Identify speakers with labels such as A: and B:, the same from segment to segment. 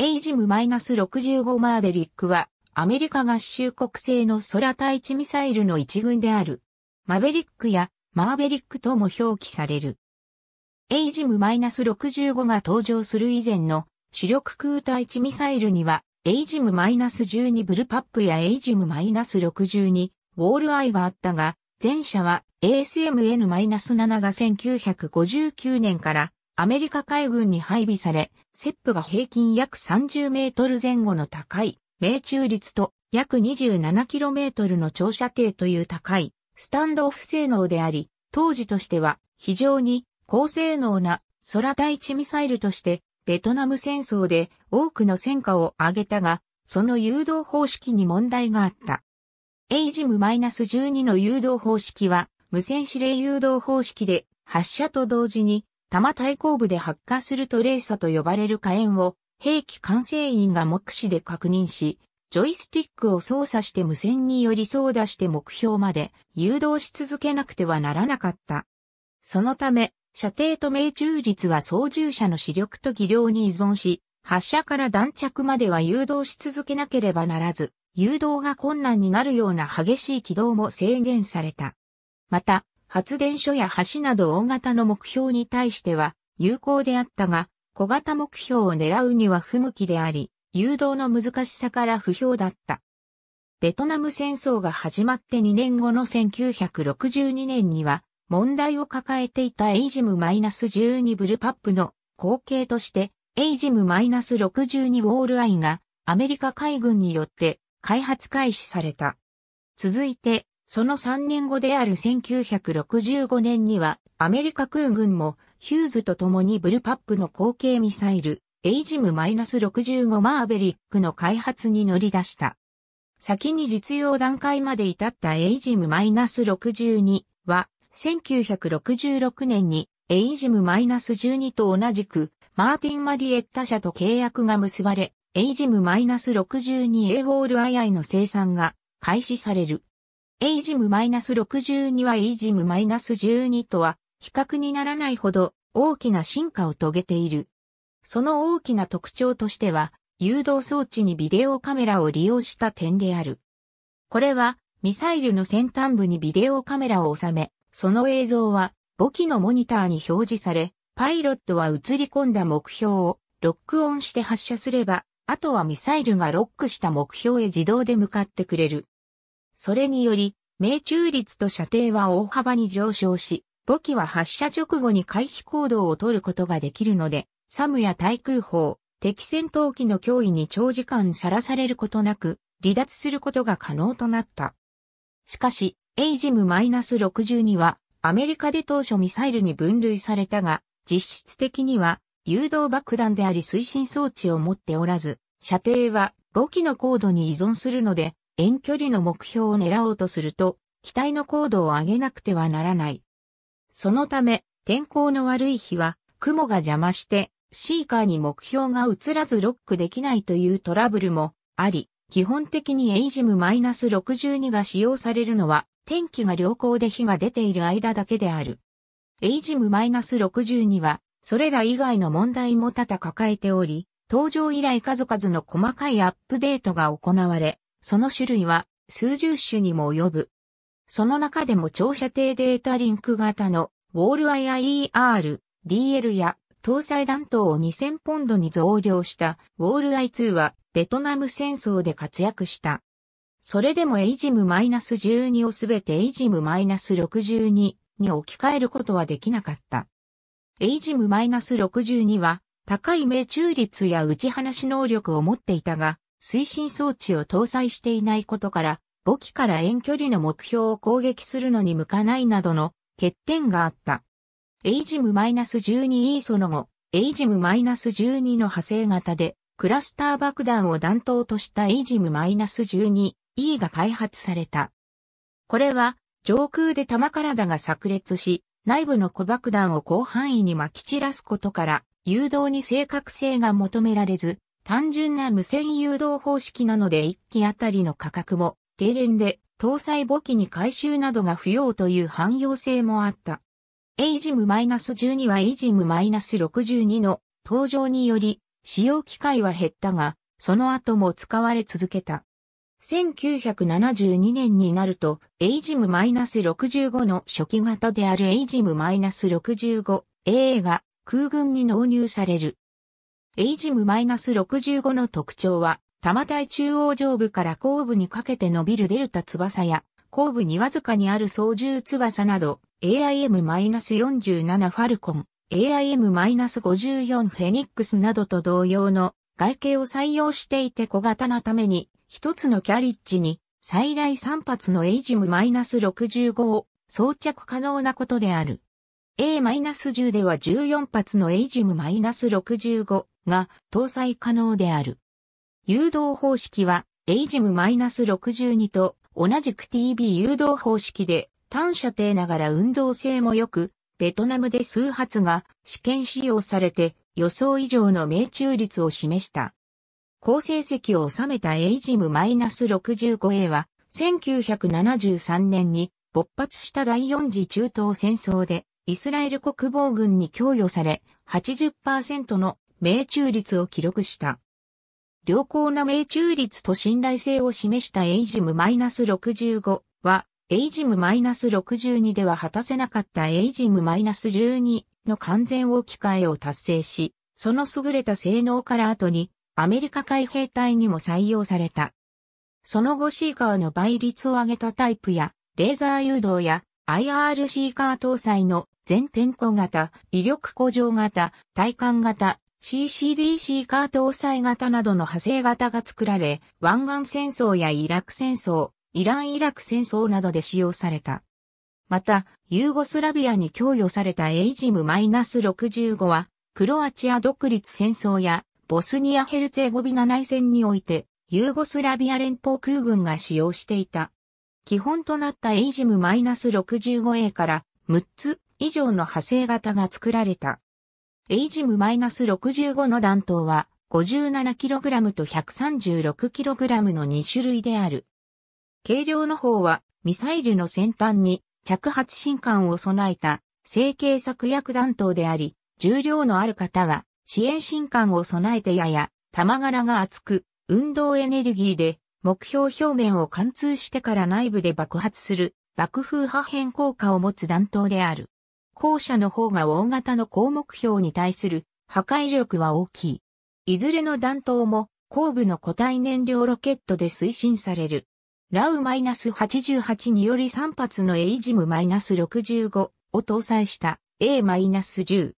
A: エイジム -65 マーベリックは、アメリカ合衆国製の空対地ミサイルの一群である。マベリックやマーベリックとも表記される。エイジム -65 が登場する以前の主力空対地ミサイルには、エイジム -12 ブルパップやエイジム -62 ウォールアイがあったが、前者は ASMN-7 が1959年からアメリカ海軍に配備され、セップが平均約30メートル前後の高い命中率と約 27km の長射程という高いスタンドオフ性能であり、当時としては非常に高性能な空対地ミサイルとしてベトナム戦争で多くの戦果を上げたが、その誘導方式に問題があった。エイジム -12 の誘導方式は無線指令誘導方式で発射と同時に多摩対抗部で発火するトレーサと呼ばれる火炎を兵器管制員が目視で確認し、ジョイスティックを操作して無線により操舵して目標まで誘導し続けなくてはならなかった。そのため、射程と命中率は操縦者の視力と技量に依存し、発射から弾着までは誘導し続けなければならず、誘導が困難になるような激しい軌道も制限された。また、発電所や橋など大型の目標に対しては有効であったが、小型目標を狙うには不向きであり、誘導の難しさから不評だった。ベトナム戦争が始まって2年後の1962年には、問題を抱えていたエイジム -12 ブルパップの後継として、エイジム -62 ウォールアイがアメリカ海軍によって開発開始された。続いて、その3年後である1965年には、アメリカ空軍も、ヒューズと共にブルパップの後継ミサイル、エイジム -65 マーベリックの開発に乗り出した。先に実用段階まで至ったエイジム -62 は、1966年にエイジム -12 と同じく、マーティン・マリエッタ社と契約が結ばれ、エイジム -62A ウォールアイアイの生産が開始される。エイジム -62 はエイジム -12 とは比較にならないほど大きな進化を遂げている。その大きな特徴としては、誘導装置にビデオカメラを利用した点である。これは、ミサイルの先端部にビデオカメラを収め、その映像は母機のモニターに表示され、パイロットは映り込んだ目標をロックオンして発射すれば、あとはミサイルがロックした目標へ自動で向かってくれる。それにより、命中率と射程は大幅に上昇し、母機は発射直後に回避行動を取ることができるので、サムや対空砲、敵戦闘機の脅威に長時間さらされることなく、離脱することが可能となった。しかし、エイジム -62 は、アメリカで当初ミサイルに分類されたが、実質的には、誘導爆弾であり推進装置を持っておらず、射程は母機の高度に依存するので、遠距離の目標を狙おうとすると、機体の高度を上げなくてはならない。そのため、天候の悪い日は、雲が邪魔して、シーカーに目標が移らずロックできないというトラブルもあり、基本的にエイジム -62 が使用されるのは、天気が良好で火が出ている間だけである。エイジム -62 は、それら以外の問題も多々抱えており、登場以来数々の細かいアップデートが行われ、その種類は数十種にも及ぶ。その中でも長射程データリンク型のウォール IIER、DL や搭載弾頭を2000ポンドに増量したウォール I2 はベトナム戦争で活躍した。それでもエイジム -12 をすべてエイジム -62 に置き換えることはできなかった。エイジム -62 は高い命中率や打ち放し能力を持っていたが、推進装置を搭載していないことから、母機から遠距離の目標を攻撃するのに向かないなどの欠点があった。エイジム1 2 e その後、エイジム1 2の派生型で、クラスター爆弾を弾頭としたエイジム1 2 e が開発された。これは、上空で弾体が炸裂し、内部の小爆弾を広範囲に撒き散らすことから、誘導に正確性が求められず、単純な無線誘導方式なので1機あたりの価格も低廉で搭載母機に回収などが不要という汎用性もあった。エイジム -12 はエイジム -62 の登場により使用機会は減ったが、その後も使われ続けた。1972年になると、エイジム -65 の初期型であるエイジム -65AA が空軍に納入される。エイジム -65 の特徴は、多摩体中央上部から後部にかけて伸びるデルタ翼や、後部にわずかにある操縦翼など、AIM-47 ファルコン、AIM-54 フェニックスなどと同様の外形を採用していて小型なために、一つのキャリッジに最大3発のエイジム -65 を装着可能なことである。A-10 では14発のエイジム -65 が搭載可能である。誘導方式は AGM-62 と同じく TB 誘導方式で単射程ながら運動性も良く、ベトナムで数発が試験使用されて予想以上の命中率を示した。好成績を収めた AGM-65A は1973年に勃発した第四次中東戦争でイスラエル国防軍に供与され80%の命中率を記録した。良好な命中率と信頼性を示したエイジム -65 は、エイジム -62 では果たせなかったエイジム -12 の完全置き換えを達成し、その優れた性能から後に、アメリカ海兵隊にも採用された。その後シーカーの倍率を上げたタイプや、レーザー誘導や IR シーカー搭載の全天候型、威力向上型、体感型、CCDC カー搭載型などの派生型が作られ、湾岸戦争やイラク戦争、イラン・イラク戦争などで使用された。また、ユーゴスラビアに供与されたエイジム -65 は、クロアチア独立戦争やボスニア・ヘルツェゴビナ内戦において、ユーゴスラビア連邦空軍が使用していた。基本となったエイジム -65A から6つ以上の派生型が作られた。エイジム -65 の弾頭は 57kg と 136kg の2種類である。軽量の方はミサイルの先端に着発進管を備えた成形作薬弾頭であり、重量のある方は支援進管を備えてやや弾柄が厚く運動エネルギーで目標表面を貫通してから内部で爆発する爆風破片効果を持つ弾頭である。後者の方が大型の項目標に対する破壊力は大きい。いずれの弾頭も後部の固体燃料ロケットで推進される。ラウ -88 により3発のエイジム -65 を搭載した A-10。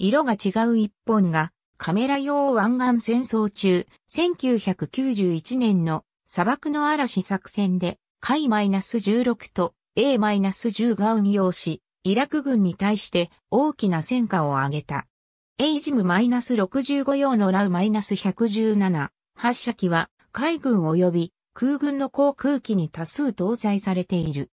A: 色が違う一本がカメラ用湾岸戦争中1991年の砂漠の嵐作戦で海 -16 と A-10 が運用しイラク軍に対して大きな戦果を上げた。エイジム -65 用のラウ -117 発射機は海軍及び空軍の航空機に多数搭載されている。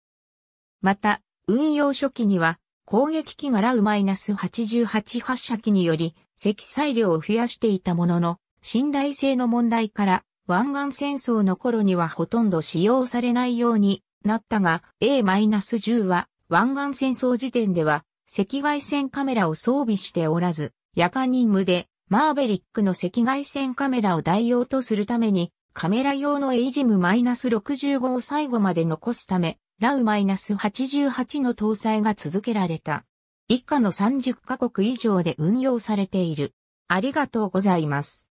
A: また、運用初期には攻撃機がラウ -88 発射機により積載量を増やしていたものの、信頼性の問題から湾岸戦争の頃にはほとんど使用されないようになったが、A-10 は湾岸戦争時点では赤外線カメラを装備しておらず、夜間任務でマーベリックの赤外線カメラを代用とするために、カメラ用のエイジム -65 を最後まで残すため、ラウ -88 の搭載が続けられた。以下の30カ国以上で運用されている。ありがとうございます。